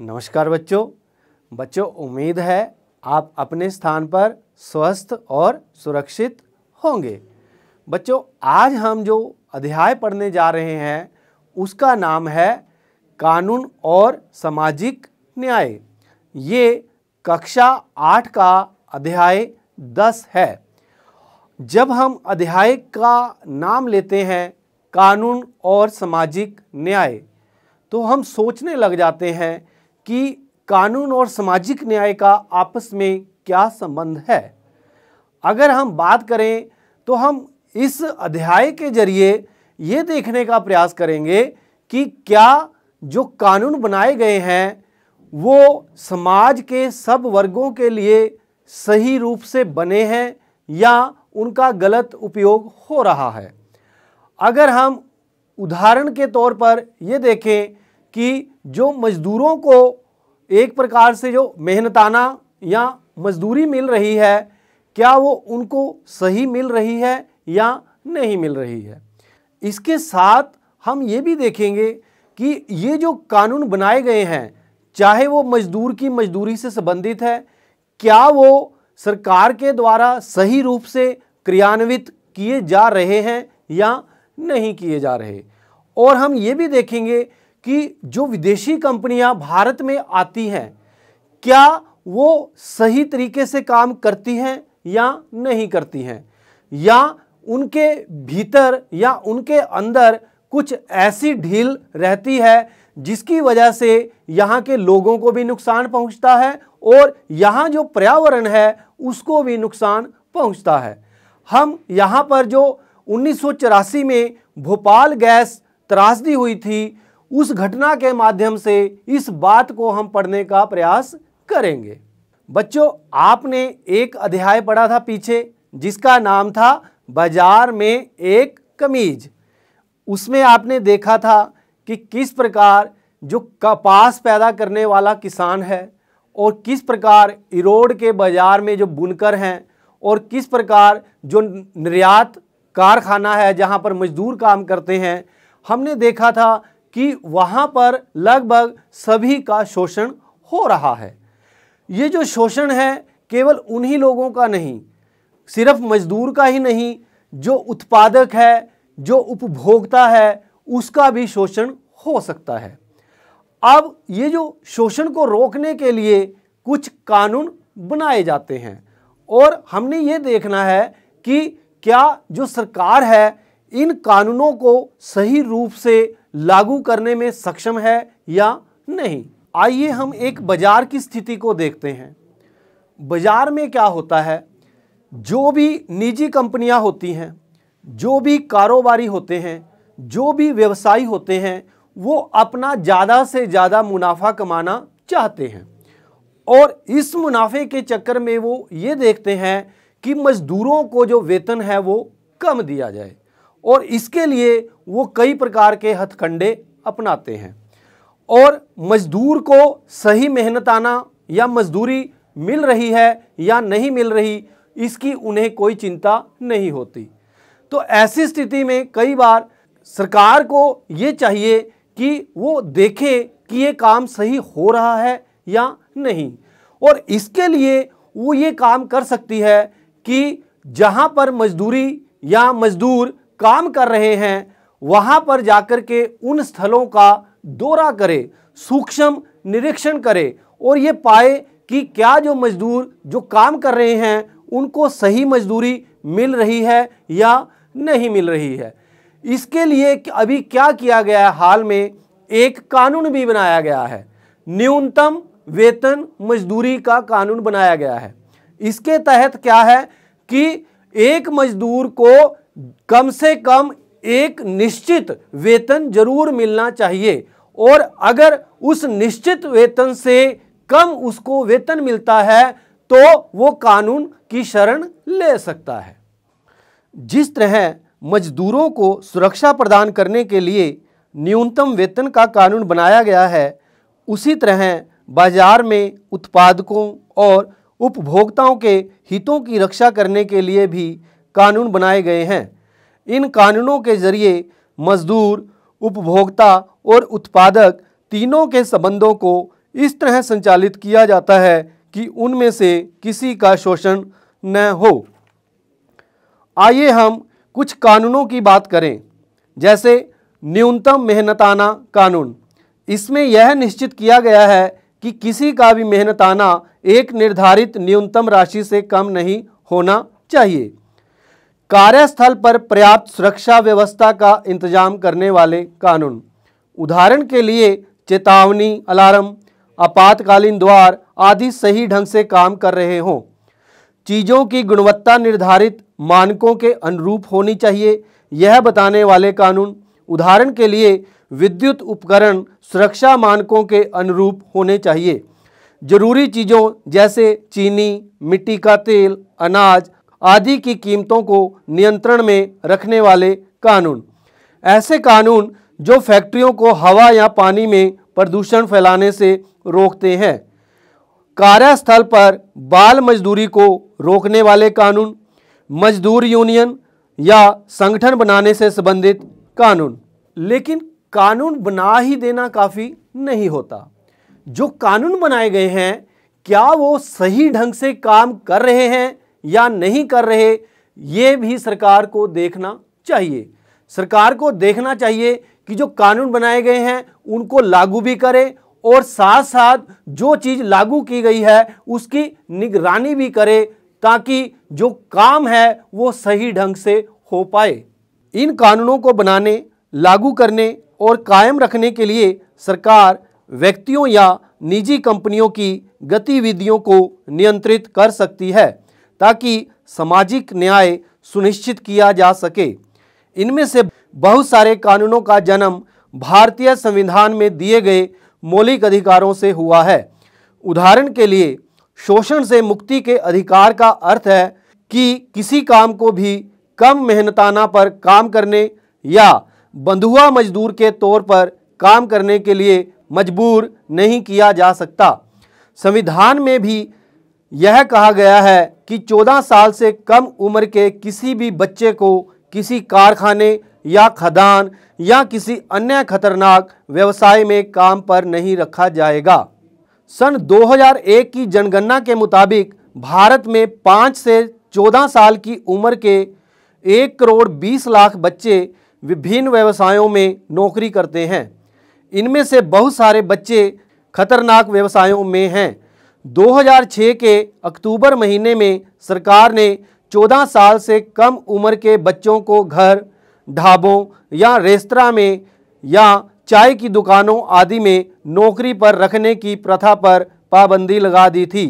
नमस्कार बच्चों बच्चों उम्मीद है आप अपने स्थान पर स्वस्थ और सुरक्षित होंगे बच्चों आज हम जो अध्याय पढ़ने जा रहे हैं उसका नाम है कानून और सामाजिक न्याय ये कक्षा आठ का अध्याय दस है जब हम अध्याय का नाम लेते हैं कानून और सामाजिक न्याय तो हम सोचने लग जाते हैं कि कानून और सामाजिक न्याय का आपस में क्या संबंध है अगर हम बात करें तो हम इस अध्याय के जरिए ये देखने का प्रयास करेंगे कि क्या जो कानून बनाए गए हैं वो समाज के सब वर्गों के लिए सही रूप से बने हैं या उनका गलत उपयोग हो रहा है अगर हम उदाहरण के तौर पर ये देखें कि जो मज़दूरों को एक प्रकार से जो मेहनताना या मजदूरी मिल रही है क्या वो उनको सही मिल रही है या नहीं मिल रही है इसके साथ हम ये भी देखेंगे कि ये जो कानून बनाए गए हैं चाहे वो मजदूर की मजदूरी से संबंधित है क्या वो सरकार के द्वारा सही रूप से क्रियान्वित किए जा रहे हैं या नहीं किए जा रहे और हम ये भी देखेंगे कि जो विदेशी कंपनियां भारत में आती हैं क्या वो सही तरीके से काम करती हैं या नहीं करती हैं या उनके भीतर या उनके अंदर कुछ ऐसी ढील रहती है जिसकी वजह से यहाँ के लोगों को भी नुकसान पहुँचता है और यहाँ जो पर्यावरण है उसको भी नुकसान पहुँचता है हम यहाँ पर जो उन्नीस में भोपाल गैस त्रासदी हुई थी उस घटना के माध्यम से इस बात को हम पढ़ने का प्रयास करेंगे बच्चों आपने एक अध्याय पढ़ा था पीछे जिसका नाम था बाजार में एक कमीज उसमें आपने देखा था कि किस प्रकार जो कपास पैदा करने वाला किसान है और किस प्रकार इरोड के बाज़ार में जो बुनकर हैं और किस प्रकार जो निर्यात कारखाना है जहां पर मजदूर काम करते हैं हमने देखा था कि वहाँ पर लगभग सभी का शोषण हो रहा है ये जो शोषण है केवल उन्हीं लोगों का नहीं सिर्फ मजदूर का ही नहीं जो उत्पादक है जो उपभोक्ता है उसका भी शोषण हो सकता है अब ये जो शोषण को रोकने के लिए कुछ कानून बनाए जाते हैं और हमने ये देखना है कि क्या जो सरकार है इन कानूनों को सही रूप से लागू करने में सक्षम है या नहीं आइए हम एक बाजार की स्थिति को देखते हैं बाजार में क्या होता है जो भी निजी कंपनियां होती हैं जो भी कारोबारी होते हैं जो भी व्यवसायी होते हैं वो अपना ज़्यादा से ज़्यादा मुनाफा कमाना चाहते हैं और इस मुनाफे के चक्कर में वो ये देखते हैं कि मज़दूरों को जो वेतन है वो कम दिया जाए और इसके लिए वो कई प्रकार के हथकंडे अपनाते हैं और मजदूर को सही मेहनत आना या मजदूरी मिल रही है या नहीं मिल रही इसकी उन्हें कोई चिंता नहीं होती तो ऐसी स्थिति में कई बार सरकार को ये चाहिए कि वो देखे कि ये काम सही हो रहा है या नहीं और इसके लिए वो ये काम कर सकती है कि जहाँ पर मजदूरी या मजदूर काम कर रहे हैं वहाँ पर जाकर के उन स्थलों का दौरा करें सूक्ष्म निरीक्षण करें और ये पाए कि क्या जो मजदूर जो काम कर रहे हैं उनको सही मजदूरी मिल रही है या नहीं मिल रही है इसके लिए अभी क्या किया गया है हाल में एक कानून भी बनाया गया है न्यूनतम वेतन मजदूरी का कानून बनाया गया है इसके तहत क्या है कि एक मजदूर को कम से कम एक निश्चित वेतन जरूर मिलना चाहिए और अगर उस निश्चित वेतन से कम उसको वेतन मिलता है तो वो कानून की शरण ले सकता है जिस तरह मजदूरों को सुरक्षा प्रदान करने के लिए न्यूनतम वेतन का कानून बनाया गया है उसी तरह बाजार में उत्पादकों और उपभोक्ताओं के हितों की रक्षा करने के लिए भी कानून बनाए गए हैं इन कानूनों के जरिए मजदूर उपभोक्ता और उत्पादक तीनों के संबंधों को इस तरह संचालित किया जाता है कि उनमें से किसी का शोषण न हो आइए हम कुछ कानूनों की बात करें जैसे न्यूनतम मेहनताना कानून इसमें यह निश्चित किया गया है कि किसी का भी मेहनताना एक निर्धारित न्यूनतम राशि से कम नहीं होना चाहिए कार्यस्थल पर पर्याप्त सुरक्षा व्यवस्था का इंतजाम करने वाले कानून उदाहरण के लिए चेतावनी अलार्म आपातकालीन द्वार आदि सही ढंग से काम कर रहे हों चीज़ों की गुणवत्ता निर्धारित मानकों के अनुरूप होनी चाहिए यह बताने वाले कानून उदाहरण के लिए विद्युत उपकरण सुरक्षा मानकों के अनुरूप होने चाहिए जरूरी चीज़ों जैसे चीनी मिट्टी का तेल अनाज आदि की कीमतों को नियंत्रण में रखने वाले कानून ऐसे कानून जो फैक्ट्रियों को हवा या पानी में प्रदूषण फैलाने से रोकते हैं कार्यस्थल पर बाल मजदूरी को रोकने वाले कानून मजदूर यूनियन या संगठन बनाने से संबंधित कानून लेकिन कानून बना ही देना काफ़ी नहीं होता जो कानून बनाए गए हैं क्या वो सही ढंग से काम कर रहे हैं या नहीं कर रहे ये भी सरकार को देखना चाहिए सरकार को देखना चाहिए कि जो कानून बनाए गए हैं उनको लागू भी करें और साथ साथ जो चीज़ लागू की गई है उसकी निगरानी भी करे ताकि जो काम है वो सही ढंग से हो पाए इन कानूनों को बनाने लागू करने और कायम रखने के लिए सरकार व्यक्तियों या निजी कंपनियों की गतिविधियों को नियंत्रित कर सकती है ताकि सामाजिक न्याय सुनिश्चित किया जा सके इनमें से बहुत सारे कानूनों का जन्म भारतीय संविधान में दिए गए मौलिक अधिकारों से हुआ है उदाहरण के लिए शोषण से मुक्ति के अधिकार का अर्थ है कि किसी काम को भी कम मेहनताना पर काम करने या बंधुआ मजदूर के तौर पर काम करने के लिए मजबूर नहीं किया जा सकता संविधान में भी यह कहा गया है कि 14 साल से कम उम्र के किसी भी बच्चे को किसी कारखाने या खदान या किसी अन्य खतरनाक व्यवसाय में काम पर नहीं रखा जाएगा सन 2001 की जनगणना के मुताबिक भारत में 5 से 14 साल की उम्र के एक करोड़ 20 लाख बच्चे विभिन्न व्यवसायों में नौकरी करते हैं इनमें से बहुत सारे बच्चे खतरनाक व्यवसायों में हैं 2006 के अक्टूबर महीने में सरकार ने 14 साल से कम उम्र के बच्चों को घर ढाबों या रेस्तरा में या चाय की दुकानों आदि में नौकरी पर रखने की प्रथा पर पाबंदी लगा दी थी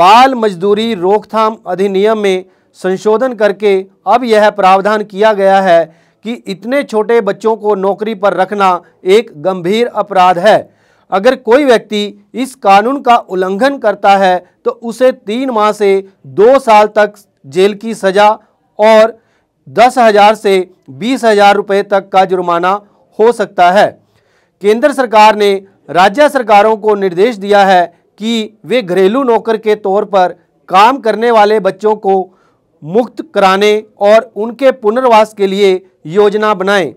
बाल मजदूरी रोकथाम अधिनियम में संशोधन करके अब यह प्रावधान किया गया है कि इतने छोटे बच्चों को नौकरी पर रखना एक गंभीर अपराध है अगर कोई व्यक्ति इस कानून का उल्लंघन करता है तो उसे तीन माह से दो साल तक जेल की सज़ा और दस हज़ार से बीस हज़ार रुपये तक का जुर्माना हो सकता है केंद्र सरकार ने राज्य सरकारों को निर्देश दिया है कि वे घरेलू नौकर के तौर पर काम करने वाले बच्चों को मुक्त कराने और उनके पुनर्वास के लिए योजना बनाएं।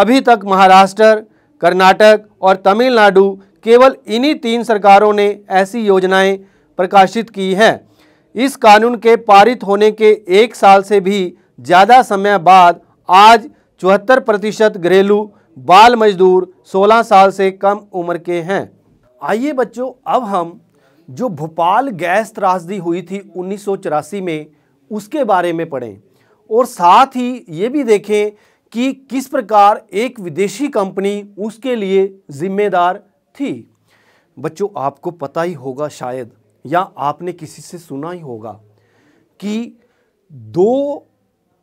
अभी तक महाराष्ट्र कर्नाटक और तमिलनाडु केवल इन्हीं तीन सरकारों ने ऐसी योजनाएं प्रकाशित की हैं इस कानून के पारित होने के एक साल से भी ज़्यादा समय बाद आज चौहत्तर प्रतिशत घरेलू बाल मजदूर 16 साल से कम उम्र के हैं आइए बच्चों अब हम जो भोपाल गैस त्रासदी हुई थी उन्नीस में उसके बारे में पढ़ें और साथ ही ये भी देखें कि किस प्रकार एक विदेशी कंपनी उसके लिए जिम्मेदार थी बच्चों आपको पता ही होगा शायद या आपने किसी से सुना ही होगा कि दो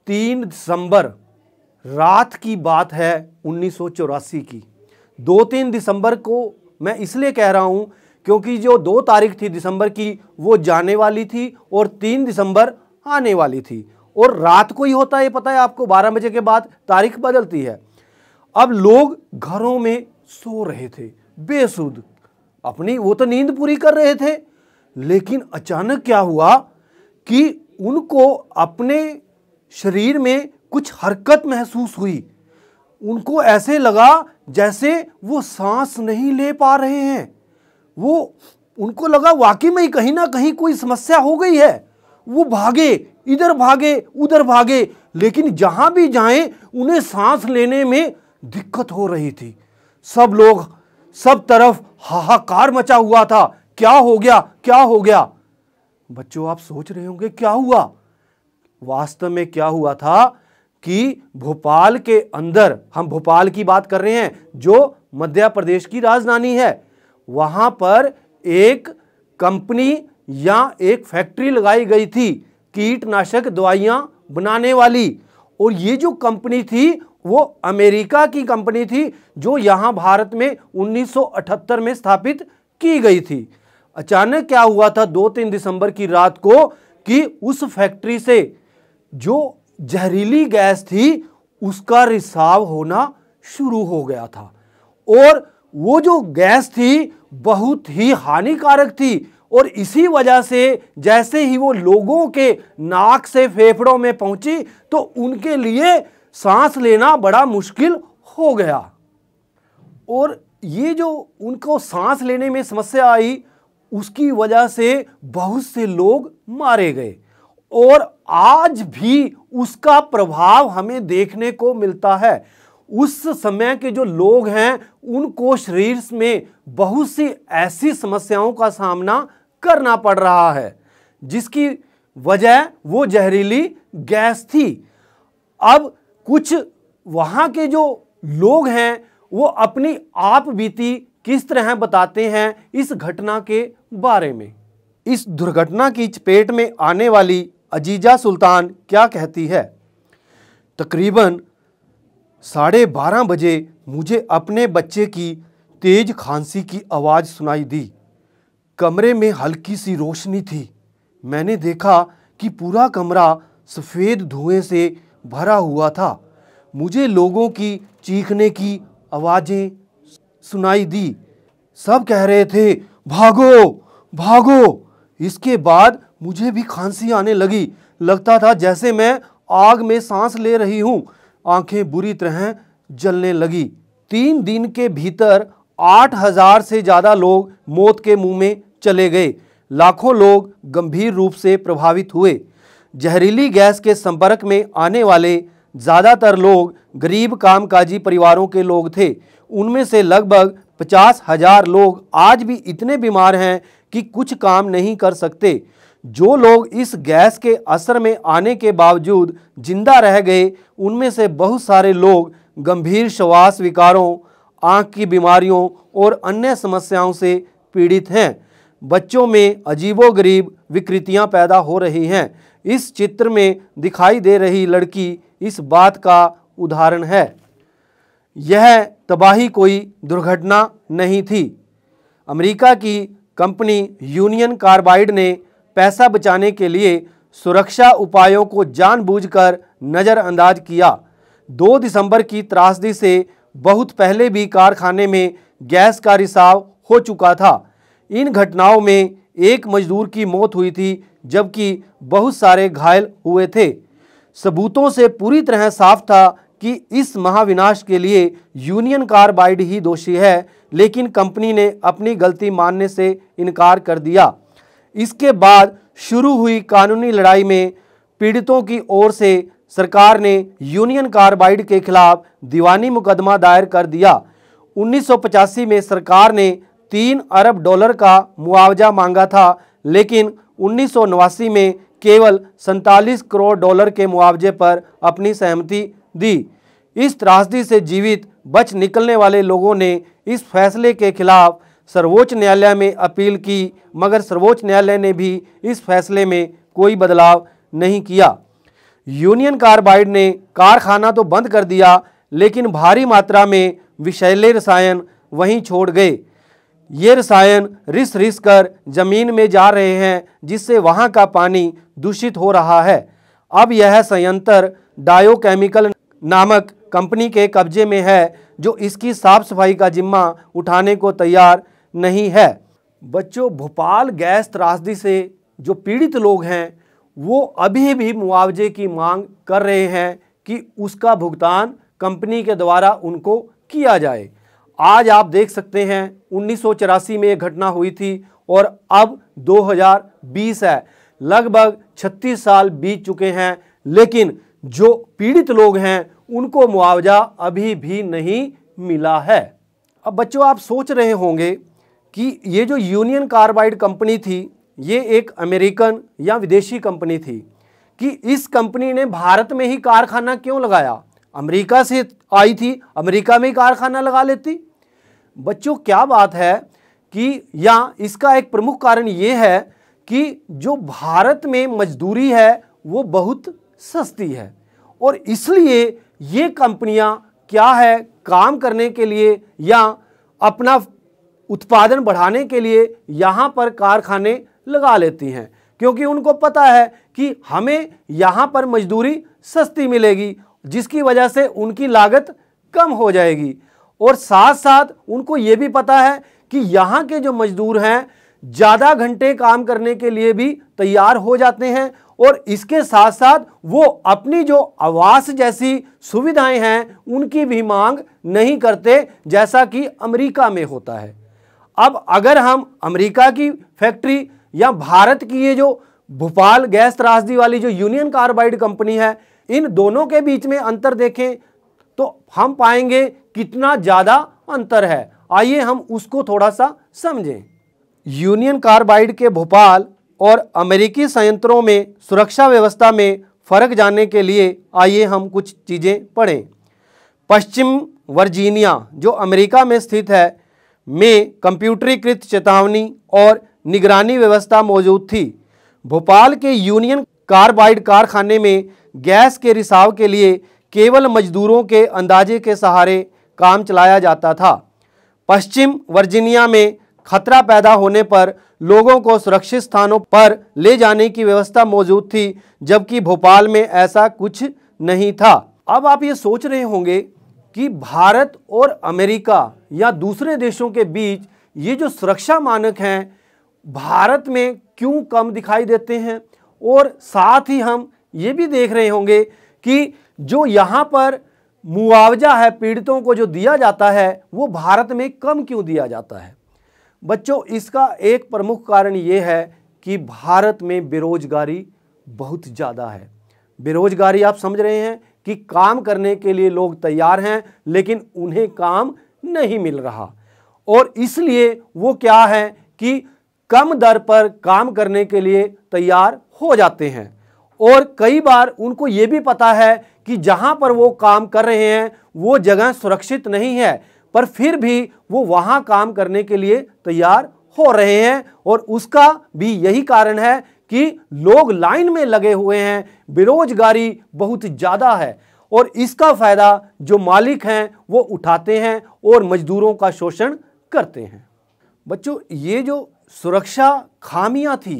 तीन दिसंबर रात की बात है उन्नीस की दो तीन दिसंबर को मैं इसलिए कह रहा हूँ क्योंकि जो दो तारीख थी दिसंबर की वो जाने वाली थी और तीन दिसंबर आने वाली थी और रात को ही होता है ये पता है आपको बारह बजे के बाद तारीख बदलती है अब लोग घरों में सो रहे थे बेसुध अपनी वो तो नींद पूरी कर रहे थे लेकिन अचानक क्या हुआ कि उनको अपने शरीर में कुछ हरकत महसूस हुई उनको ऐसे लगा जैसे वो सांस नहीं ले पा रहे हैं वो उनको लगा वाकई में कहीं ना कहीं कोई समस्या हो गई है वो भागे इधर भागे उधर भागे लेकिन जहाँ भी जाएं उन्हें सांस लेने में दिक्कत हो रही थी सब लोग सब तरफ हाहाकार मचा हुआ था क्या हो गया क्या हो गया बच्चों आप सोच रहे होंगे क्या हुआ वास्तव में क्या हुआ था कि भोपाल के अंदर हम भोपाल की बात कर रहे हैं जो मध्य प्रदेश की राजधानी है वहाँ पर एक कंपनी या एक फैक्ट्री लगाई गई थी कीटनाशक दवाइयाँ बनाने वाली और ये जो कंपनी थी वो अमेरिका की कंपनी थी जो यहाँ भारत में 1978 में स्थापित की गई थी अचानक क्या हुआ था दो तीन दिसंबर की रात को कि उस फैक्ट्री से जो जहरीली गैस थी उसका रिसाव होना शुरू हो गया था और वो जो गैस थी बहुत ही हानिकारक थी और इसी वजह से जैसे ही वो लोगों के नाक से फेफड़ों में पहुंची तो उनके लिए सांस लेना बड़ा मुश्किल हो गया और ये जो उनको सांस लेने में समस्या आई उसकी वजह से बहुत से लोग मारे गए और आज भी उसका प्रभाव हमें देखने को मिलता है उस समय के जो लोग हैं उनको शरीर में बहुत सी ऐसी समस्याओं का सामना करना पड़ रहा है जिसकी वजह वो जहरीली गैस थी अब कुछ वहाँ के जो लोग हैं वो अपनी आप बीती किस तरह बताते हैं इस घटना के बारे में इस दुर्घटना की चपेट में आने वाली अजीजा सुल्तान क्या कहती है तकरीबन साढ़े बारह बजे मुझे अपने बच्चे की तेज़ खांसी की आवाज़ सुनाई दी कमरे में हल्की सी रोशनी थी मैंने देखा कि पूरा कमरा सफ़ेद धुएं से भरा हुआ था मुझे लोगों की चीखने की आवाज़ें सुनाई दी सब कह रहे थे भागो भागो इसके बाद मुझे भी खांसी आने लगी लगता था जैसे मैं आग में सांस ले रही हूँ आंखें बुरी तरह जलने लगी तीन दिन के भीतर आठ हज़ार से ज़्यादा लोग मौत के मुंह में चले गए लाखों लोग गंभीर रूप से प्रभावित हुए जहरीली गैस के संपर्क में आने वाले ज़्यादातर लोग गरीब कामकाजी परिवारों के लोग थे उनमें से लगभग पचास हजार लोग आज भी इतने बीमार हैं कि कुछ काम नहीं कर सकते जो लोग इस गैस के असर में आने के बावजूद जिंदा रह गए उनमें से बहुत सारे लोग गंभीर श्वास विकारों आँख की बीमारियों और अन्य समस्याओं से पीड़ित हैं बच्चों में अजीबोगरीब विकृतियां पैदा हो रही हैं इस चित्र में दिखाई दे रही लड़की इस बात का उदाहरण है यह तबाही कोई दुर्घटना नहीं थी अमेरिका की कंपनी यूनियन कार्बाइड ने पैसा बचाने के लिए सुरक्षा उपायों को जानबूझकर नज़रअंदाज किया दो दिसंबर की त्रासदी से बहुत पहले भी कारखाने में गैस का रिसाव हो चुका था इन घटनाओं में एक मजदूर की मौत हुई थी जबकि बहुत सारे घायल हुए थे सबूतों से पूरी तरह साफ था कि इस महाविनाश के लिए यूनियन कार्बाइड ही दोषी है लेकिन कंपनी ने अपनी गलती मानने से इनकार कर दिया इसके बाद शुरू हुई कानूनी लड़ाई में पीड़ितों की ओर से सरकार ने यूनियन कार्बाइड के खिलाफ दीवानी मुकदमा दायर कर दिया उन्नीस में सरकार ने तीन अरब डॉलर का मुआवजा मांगा था लेकिन उन्नीस में केवल सैंतालीस करोड़ डॉलर के मुआवजे पर अपनी सहमति दी इस त्रासदी से जीवित बच निकलने वाले लोगों ने इस फैसले के खिलाफ सर्वोच्च न्यायालय में अपील की मगर सर्वोच्च न्यायालय ने भी इस फैसले में कोई बदलाव नहीं किया यूनियन कार्बाइड ने कारखाना तो बंद कर दिया लेकिन भारी मात्रा में विषैले रसायन वहीं छोड़ गए ये रसायन रिस रिस कर जमीन में जा रहे हैं जिससे वहाँ का पानी दूषित हो रहा है अब यह संयंत्र डायोकेमिकल नामक कंपनी के कब्जे में है जो इसकी साफ सफाई का जिम्मा उठाने को तैयार नहीं है बच्चों भोपाल गैस त्रासदी से जो पीड़ित लोग हैं वो अभी भी मुआवजे की मांग कर रहे हैं कि उसका भुगतान कंपनी के द्वारा उनको किया जाए आज आप देख सकते हैं उन्नीस में यह घटना हुई थी और अब 2020 है लगभग 36 साल बीत चुके हैं लेकिन जो पीड़ित लोग हैं उनको मुआवजा अभी भी नहीं मिला है अब बच्चों आप सोच रहे होंगे कि ये जो यूनियन कार्बाइड कंपनी थी ये एक अमेरिकन या विदेशी कंपनी थी कि इस कंपनी ने भारत में ही कारखाना क्यों लगाया अमेरिका से आई थी अमेरिका में ही कारखाना लगा लेती बच्चों क्या बात है कि या इसका एक प्रमुख कारण ये है कि जो भारत में मजदूरी है वो बहुत सस्ती है और इसलिए ये कंपनियां क्या है काम करने के लिए या अपना उत्पादन बढ़ाने के लिए यहाँ पर कारखाने लगा लेती हैं क्योंकि उनको पता है कि हमें यहाँ पर मजदूरी सस्ती मिलेगी जिसकी वजह से उनकी लागत कम हो जाएगी और साथ साथ उनको ये भी पता है कि यहाँ के जो मजदूर हैं ज़्यादा घंटे काम करने के लिए भी तैयार हो जाते हैं और इसके साथ साथ वो अपनी जो आवास जैसी सुविधाएं हैं उनकी भी मांग नहीं करते जैसा कि अमेरिका में होता है अब अगर हम अमेरिका की फैक्ट्री या भारत की ये जो भोपाल गैस त्रासदी वाली जो यूनियन कार्बाइड कंपनी है इन दोनों के बीच में अंतर देखें तो हम पाएंगे कितना ज़्यादा अंतर है आइए हम उसको थोड़ा सा समझें यूनियन कार्बाइड के भोपाल और अमेरिकी संयंत्रों में सुरक्षा व्यवस्था में फ़र्क जानने के लिए आइए हम कुछ चीज़ें पढ़ें पश्चिम वर्जीनिया जो अमेरिका में स्थित है में कंप्यूटरीकृत चेतावनी और निगरानी व्यवस्था मौजूद थी भोपाल के यूनियन कार्बाइड कारखाने में गैस के रिसाव के लिए केवल मजदूरों के अंदाजे के सहारे काम चलाया जाता था पश्चिम वर्जीनिया में खतरा पैदा होने पर लोगों को सुरक्षित स्थानों पर ले जाने की व्यवस्था मौजूद थी जबकि भोपाल में ऐसा कुछ नहीं था अब आप ये सोच रहे होंगे कि भारत और अमेरिका या दूसरे देशों के बीच ये जो सुरक्षा मानक हैं भारत में क्यों कम दिखाई देते हैं और साथ ही हम ये भी देख रहे होंगे कि जो यहाँ पर मुआवजा है पीड़ितों को जो दिया जाता है वो भारत में कम क्यों दिया जाता है बच्चों इसका एक प्रमुख कारण ये है कि भारत में बेरोजगारी बहुत ज़्यादा है बेरोजगारी आप समझ रहे हैं कि काम करने के लिए लोग तैयार हैं लेकिन उन्हें काम नहीं मिल रहा और इसलिए वो क्या है कि कम दर पर काम करने के लिए तैयार हो जाते हैं और कई बार उनको ये भी पता है कि जहाँ पर वो काम कर रहे हैं वो जगह सुरक्षित नहीं है पर फिर भी वो वहाँ काम करने के लिए तैयार हो रहे हैं और उसका भी यही कारण है कि लोग लाइन में लगे हुए हैं बेरोजगारी बहुत ज़्यादा है और इसका फ़ायदा जो मालिक हैं वो उठाते हैं और मजदूरों का शोषण करते हैं बच्चों ये जो सुरक्षा खामियां थी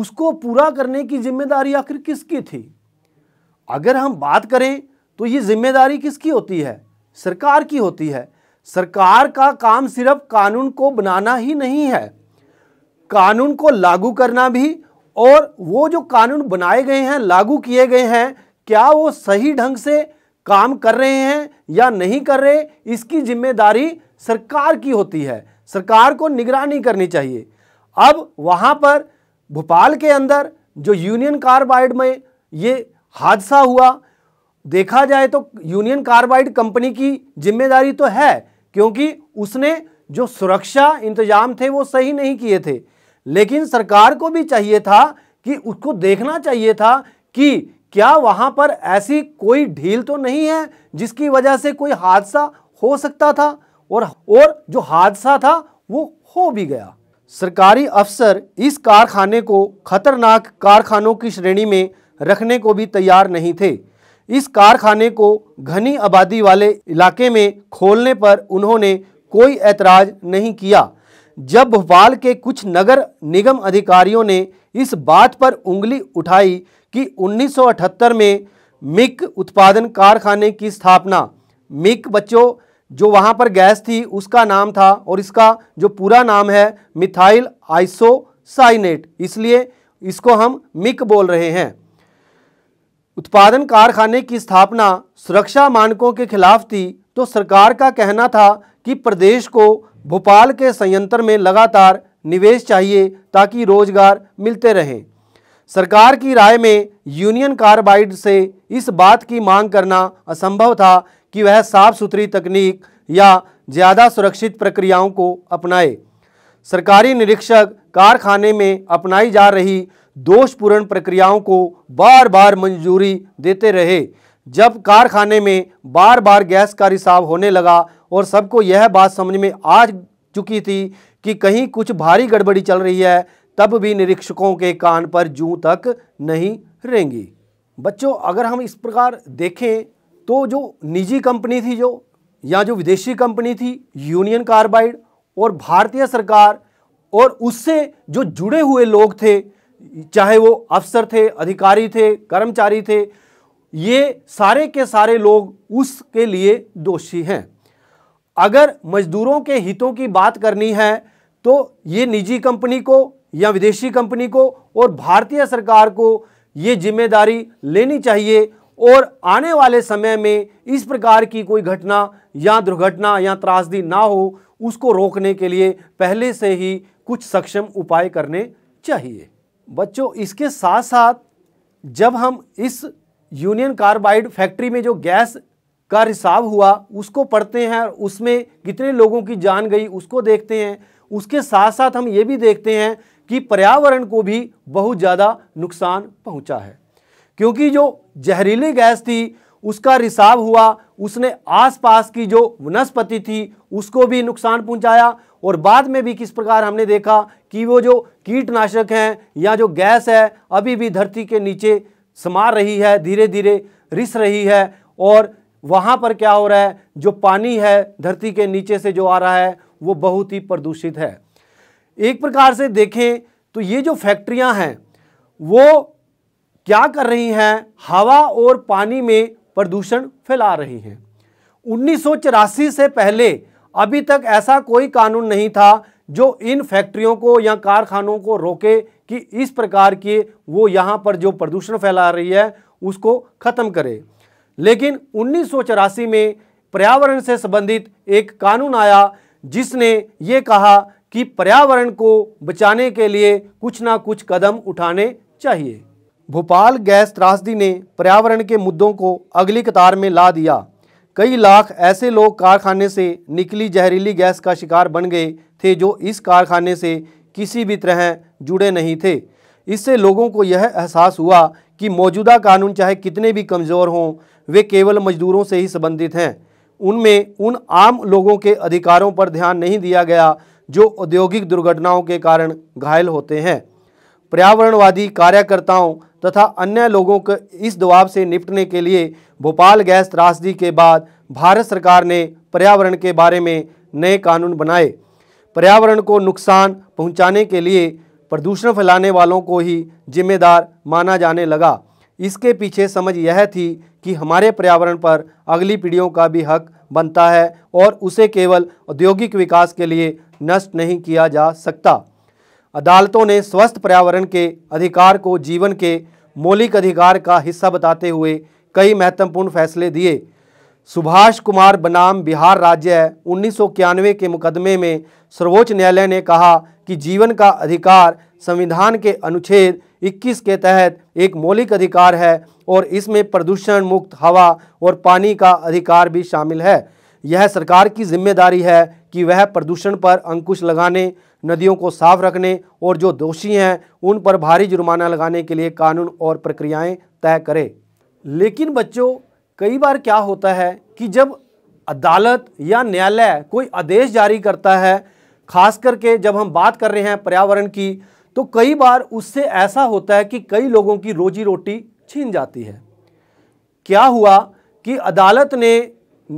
उसको पूरा करने की जिम्मेदारी आखिर किसकी थी अगर हम बात करें तो ये जिम्मेदारी किसकी होती है सरकार की होती है सरकार का काम सिर्फ कानून को बनाना ही नहीं है कानून को लागू करना भी और वो जो कानून बनाए गए हैं लागू किए गए हैं क्या वो सही ढंग से काम कर रहे हैं या नहीं कर रहे इसकी जिम्मेदारी सरकार की होती है सरकार को निगरानी करनी चाहिए अब वहाँ पर भोपाल के अंदर जो यूनियन कार्बाइड में ये हादसा हुआ देखा जाए तो यूनियन कार्बाइड कंपनी की जिम्मेदारी तो है क्योंकि उसने जो सुरक्षा इंतजाम थे वो सही नहीं किए थे लेकिन सरकार को भी चाहिए था कि उसको देखना चाहिए था कि क्या वहाँ पर ऐसी कोई ढील तो नहीं है जिसकी वजह से कोई हादसा हो सकता था और और जो हादसा था वो हो भी गया सरकारी अफसर इस कारखाने को खतरनाक कारखानों की श्रेणी में रखने को भी तैयार नहीं थे इस कारखाने को घनी आबादी वाले इलाके में खोलने पर उन्होंने कोई ऐतराज नहीं किया जब भोपाल के कुछ नगर निगम अधिकारियों ने इस बात पर उंगली उठाई कि 1978 में मिक उत्पादन कारखाने की स्थापना मिक बच्चों जो वहाँ पर गैस थी उसका नाम था और इसका जो पूरा नाम है मिथाइल आइसोसाइनेट इसलिए इसको हम मिक बोल रहे हैं उत्पादन कारखाने की स्थापना सुरक्षा मानकों के खिलाफ थी तो सरकार का कहना था कि प्रदेश को भोपाल के संयंत्र में लगातार निवेश चाहिए ताकि रोजगार मिलते रहें सरकार की राय में यूनियन कार्बाइड से इस बात की मांग करना असंभव था कि वह साफ सुथरी तकनीक या ज़्यादा सुरक्षित प्रक्रियाओं को अपनाए सरकारी निरीक्षक कारखाने में अपनाई जा रही दोषपूर्ण प्रक्रियाओं को बार बार मंजूरी देते रहे जब कारखाने में बार बार गैस का रिसाव होने लगा और सबको यह बात समझ में आ चुकी थी कि कहीं कुछ भारी गड़बड़ी चल रही है तब भी निरीक्षकों के कान पर जूं तक नहीं रहेंगी बच्चों अगर हम इस प्रकार देखें तो जो निजी कंपनी थी जो या जो विदेशी कंपनी थी यूनियन कार्बाइड और भारतीय सरकार और उससे जो जुड़े हुए लोग थे चाहे वो अफसर थे अधिकारी थे कर्मचारी थे ये सारे के सारे लोग उसके लिए दोषी हैं अगर मजदूरों के हितों की बात करनी है तो ये निजी कंपनी को या विदेशी कंपनी को और भारतीय सरकार को ये जिम्मेदारी लेनी चाहिए और आने वाले समय में इस प्रकार की कोई घटना या दुर्घटना या त्रासदी ना हो उसको रोकने के लिए पहले से ही कुछ सक्षम उपाय करने चाहिए बच्चों इसके साथ साथ जब हम इस यूनियन कार्बाइड फैक्ट्री में जो गैस का रिसाव हुआ उसको पढ़ते हैं उसमें कितने लोगों की जान गई उसको देखते हैं उसके साथ साथ हम ये भी देखते हैं कि पर्यावरण को भी बहुत ज़्यादा नुकसान पहुंचा है क्योंकि जो जहरीली गैस थी उसका रिसाव हुआ उसने आसपास की जो वनस्पति थी उसको भी नुकसान पहुंचाया और बाद में भी किस प्रकार हमने देखा कि वो जो कीटनाशक हैं या जो गैस है अभी भी धरती के नीचे समार रही है धीरे धीरे रिस रही है और वहाँ पर क्या हो रहा है जो पानी है धरती के नीचे से जो आ रहा है वो बहुत ही प्रदूषित है एक प्रकार से देखें तो ये जो फैक्ट्रियां हैं वो क्या कर रही हैं हवा और पानी में प्रदूषण फैला रही हैं उन्नीस से पहले अभी तक ऐसा कोई कानून नहीं था जो इन फैक्ट्रियों को या कारखानों को रोके कि इस प्रकार के वो यहाँ पर जो प्रदूषण फैला रही है उसको ख़त्म करे लेकिन उन्नीस में पर्यावरण से संबंधित एक कानून आया जिसने ये कहा कि पर्यावरण को बचाने के लिए कुछ ना कुछ कदम उठाने चाहिए भोपाल गैस त्रासदी ने पर्यावरण के मुद्दों को अगली कतार में ला दिया कई लाख ऐसे लोग कारखाने से निकली जहरीली गैस का शिकार बन गए थे जो इस कारखाने से किसी भी तरह जुड़े नहीं थे इससे लोगों को यह एहसास हुआ कि मौजूदा कानून चाहे कितने भी कमज़ोर हों वे केवल मजदूरों से ही संबंधित हैं उनमें उन आम लोगों के अधिकारों पर ध्यान नहीं दिया गया जो औद्योगिक दुर्घटनाओं के कारण घायल होते हैं पर्यावरणवादी कार्यकर्ताओं तथा अन्य लोगों के इस दबाव से निपटने के लिए भोपाल गैस त्रासदी के बाद भारत सरकार ने पर्यावरण के बारे में नए कानून बनाए पर्यावरण को नुकसान पहुंचाने के लिए प्रदूषण फैलाने वालों को ही जिम्मेदार माना जाने लगा इसके पीछे समझ यह थी कि हमारे पर्यावरण पर अगली पीढ़ियों का भी हक बनता है और उसे केवल औद्योगिक विकास के लिए नष्ट नहीं किया जा सकता अदालतों ने स्वस्थ पर्यावरण के अधिकार को जीवन के मौलिक अधिकार का हिस्सा बताते हुए कई महत्वपूर्ण फैसले दिए सुभाष कुमार बनाम बिहार राज्य उन्नीस के मुकदमे में सर्वोच्च न्यायालय ने कहा कि जीवन का अधिकार संविधान के अनुच्छेद 21 के तहत एक मौलिक अधिकार है और इसमें प्रदूषण मुक्त हवा और पानी का अधिकार भी शामिल है यह सरकार की जिम्मेदारी है कि वह प्रदूषण पर अंकुश लगाने नदियों को साफ रखने और जो दोषी हैं उन पर भारी जुर्माना लगाने के लिए कानून और प्रक्रियाएं तय करे लेकिन बच्चों कई बार क्या होता है कि जब अदालत या न्यायालय कोई आदेश जारी करता है खास करके जब हम बात कर रहे हैं पर्यावरण की तो कई बार उससे ऐसा होता है कि कई लोगों की रोजी रोटी छीन जाती है क्या हुआ कि अदालत ने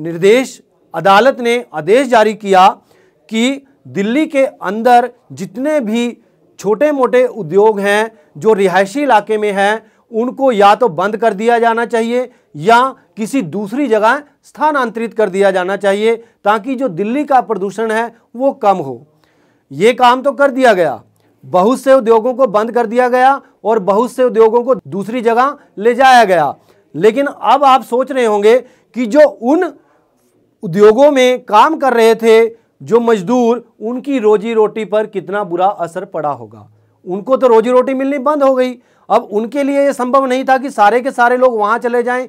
निर्देश अदालत ने आदेश जारी किया कि दिल्ली के अंदर जितने भी छोटे मोटे उद्योग हैं जो रिहायशी इलाके में हैं उनको या तो बंद कर दिया जाना चाहिए या किसी दूसरी जगह स्थानांतरित कर दिया जाना चाहिए ताकि जो दिल्ली का प्रदूषण है वो कम हो ये काम तो कर दिया गया बहुत से उद्योगों को बंद कर दिया गया और बहुत से उद्योगों को दूसरी जगह ले जाया गया लेकिन अब आप सोच रहे होंगे कि जो उन उद्योगों में काम कर रहे थे जो मजदूर उनकी रोजी रोटी पर कितना बुरा असर पड़ा होगा उनको तो रोजी रोटी मिलनी बंद हो गई अब उनके लिए ये संभव नहीं था कि सारे के सारे लोग वहाँ चले जाएं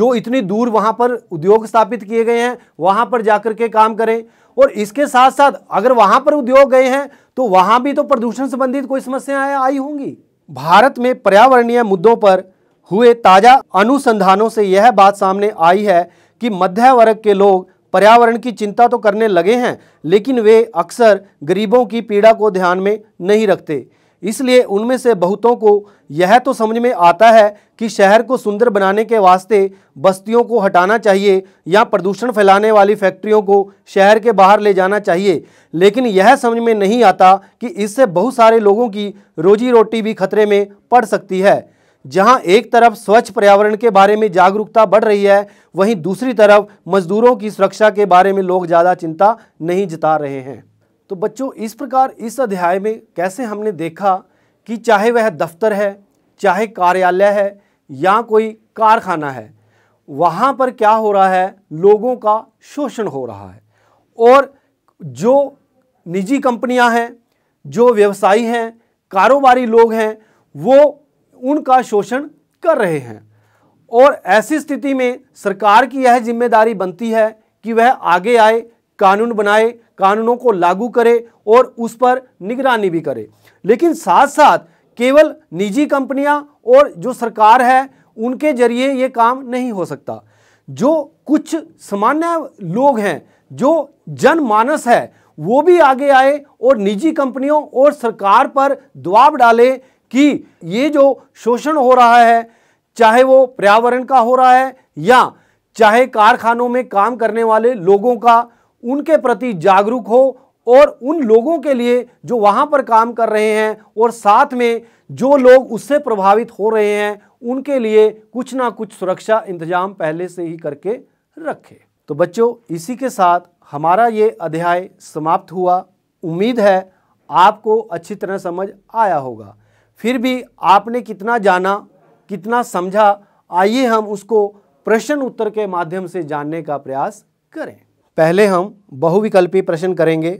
जो इतनी दूर वहाँ पर उद्योग स्थापित किए गए हैं वहाँ पर जाकर के काम करें और इसके साथ साथ अगर वहां पर उद्योग गए हैं तो वहां भी तो प्रदूषण संबंधित कोई समस्याएं आई होंगी भारत में पर्यावरणीय मुद्दों पर हुए ताज़ा अनुसंधानों से यह बात सामने आई है कि मध्य वर्ग के लोग पर्यावरण की चिंता तो करने लगे हैं लेकिन वे अक्सर गरीबों की पीड़ा को ध्यान में नहीं रखते इसलिए उनमें से बहुतों को यह तो समझ में आता है कि शहर को सुंदर बनाने के वास्ते बस्तियों को हटाना चाहिए या प्रदूषण फैलाने वाली फैक्ट्रियों को शहर के बाहर ले जाना चाहिए लेकिन यह समझ में नहीं आता कि इससे बहुत सारे लोगों की रोजी रोटी भी खतरे में पड़ सकती है जहां एक तरफ स्वच्छ पर्यावरण के बारे में जागरूकता बढ़ रही है वहीं दूसरी तरफ मजदूरों की सुरक्षा के बारे में लोग ज़्यादा चिंता नहीं जता रहे हैं तो बच्चों इस प्रकार इस अध्याय में कैसे हमने देखा कि चाहे वह दफ्तर है चाहे कार्यालय है या कोई कारखाना है वहाँ पर क्या हो रहा है लोगों का शोषण हो रहा है और जो निजी कंपनियां हैं जो व्यवसायी हैं कारोबारी लोग हैं वो उनका शोषण कर रहे हैं और ऐसी स्थिति में सरकार की यह जिम्मेदारी बनती है कि वह आगे आए कानून बनाए कानूनों को लागू करे और उस पर निगरानी भी करे लेकिन साथ साथ केवल निजी कंपनियां और जो सरकार है उनके जरिए ये काम नहीं हो सकता जो कुछ सामान्य लोग हैं जो जनमानस है वो भी आगे आए और निजी कंपनियों और सरकार पर दबाव डाले कि ये जो शोषण हो रहा है चाहे वो पर्यावरण का हो रहा है या चाहे कारखानों में काम करने वाले लोगों का उनके प्रति जागरूक हो और उन लोगों के लिए जो वहाँ पर काम कर रहे हैं और साथ में जो लोग उससे प्रभावित हो रहे हैं उनके लिए कुछ ना कुछ सुरक्षा इंतजाम पहले से ही करके रखें तो बच्चों इसी के साथ हमारा ये अध्याय समाप्त हुआ उम्मीद है आपको अच्छी तरह समझ आया होगा फिर भी आपने कितना जाना कितना समझा आइए हम उसको प्रश्न उत्तर के माध्यम से जानने का प्रयास करें पहले हम बहुविकल्पी प्रश्न करेंगे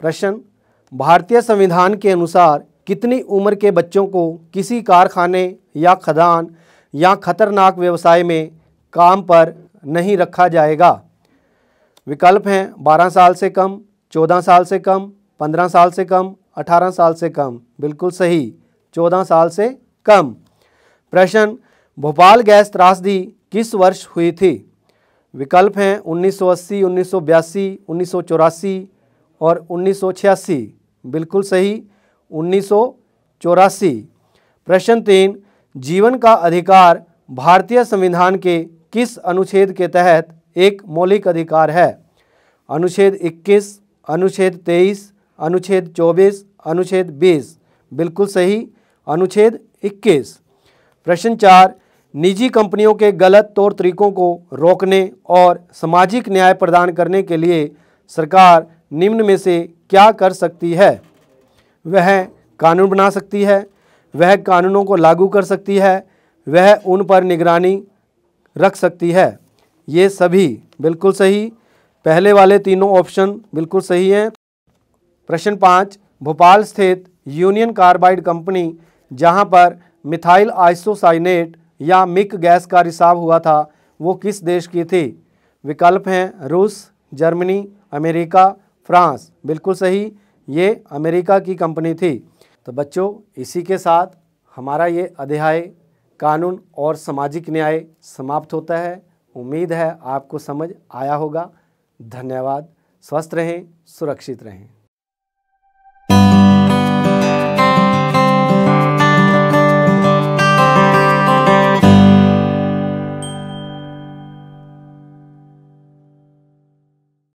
प्रश्न भारतीय संविधान के अनुसार कितनी उम्र के बच्चों को किसी कारखाने या खदान या खतरनाक व्यवसाय में काम पर नहीं रखा जाएगा विकल्प हैं 12 साल से कम 14 साल से कम 15 साल से कम 18 साल से कम बिल्कुल सही 14 साल से कम प्रश्न भोपाल गैस त्रासदी किस वर्ष हुई थी विकल्प हैं 1980, 1982, 1984 और 1986 बिल्कुल सही उन्नीस प्रश्न तीन जीवन का अधिकार भारतीय संविधान के किस अनुच्छेद के तहत एक मौलिक अधिकार है अनुच्छेद 21, अनुच्छेद 23, अनुच्छेद 24, अनुच्छेद 20 बिल्कुल सही अनुच्छेद 21 प्रश्न चार निजी कंपनियों के गलत तौर तरीकों को रोकने और सामाजिक न्याय प्रदान करने के लिए सरकार निम्न में से क्या कर सकती है वह कानून बना सकती है वह कानूनों को लागू कर सकती है वह उन पर निगरानी रख सकती है ये सभी बिल्कुल सही पहले वाले तीनों ऑप्शन बिल्कुल सही हैं प्रश्न पाँच भोपाल स्थित यूनियन कार्बाइड कंपनी जहां पर मिथाइल आइसोसाइनेट या मिक गैस का रिसाव हुआ था वो किस देश की थी विकल्प हैं रूस जर्मनी अमेरिका फ्रांस बिल्कुल सही ये अमेरिका की कंपनी थी तो बच्चों इसी के साथ हमारा ये अध्याय कानून और सामाजिक न्याय समाप्त होता है उम्मीद है आपको समझ आया होगा धन्यवाद स्वस्थ रहें सुरक्षित रहें